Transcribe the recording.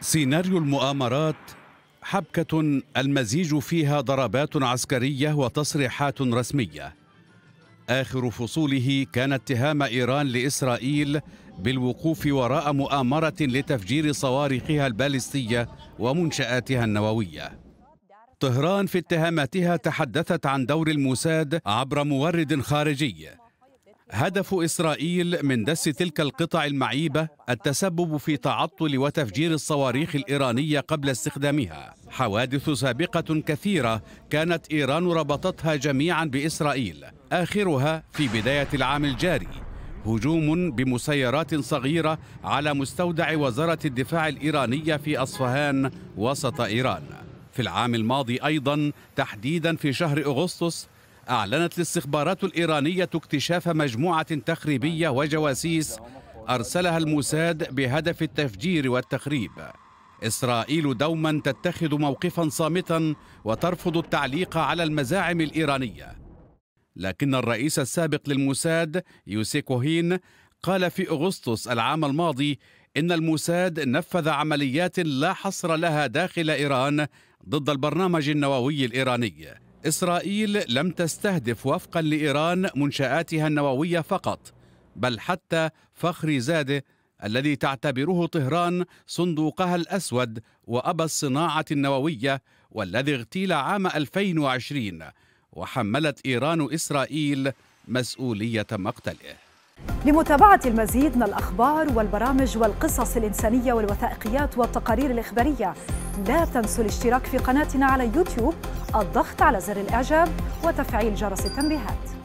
سيناريو المؤامرات حبكة المزيج فيها ضربات عسكرية وتصريحات رسمية. آخر فصوله كان اتهام إيران لإسرائيل بالوقوف وراء مؤامرة لتفجير صواريخها البالستية ومنشآتها النووية. طهران في اتهاماتها تحدثت عن دور الموساد عبر مورد خارجي هدف إسرائيل من دس تلك القطع المعيبة التسبب في تعطل وتفجير الصواريخ الإيرانية قبل استخدامها حوادث سابقة كثيرة كانت إيران ربطتها جميعا بإسرائيل آخرها في بداية العام الجاري هجوم بمسيرات صغيرة على مستودع وزارة الدفاع الإيرانية في أصفهان وسط إيران في العام الماضي أيضا تحديدا في شهر أغسطس أعلنت الاستخبارات الإيرانية اكتشاف مجموعة تخريبية وجواسيس أرسلها الموساد بهدف التفجير والتخريب إسرائيل دوما تتخذ موقفا صامتا وترفض التعليق على المزاعم الإيرانية لكن الرئيس السابق للموساد يوسي كوهين قال في أغسطس العام الماضي إن الموساد نفذ عمليات لا حصر لها داخل إيران ضد البرنامج النووي الإيراني إسرائيل لم تستهدف وفقا لإيران منشآتها النووية فقط بل حتى فخر زاده الذي تعتبره طهران صندوقها الأسود وأبى الصناعة النووية والذي اغتيل عام 2020 وحملت إيران إسرائيل مسؤولية مقتله لمتابعة المزيد من الأخبار والبرامج والقصص الإنسانية والوثائقيات والتقارير الإخبارية لا تنسوا الاشتراك في قناتنا على يوتيوب الضغط على زر الإعجاب وتفعيل جرس التنبيهات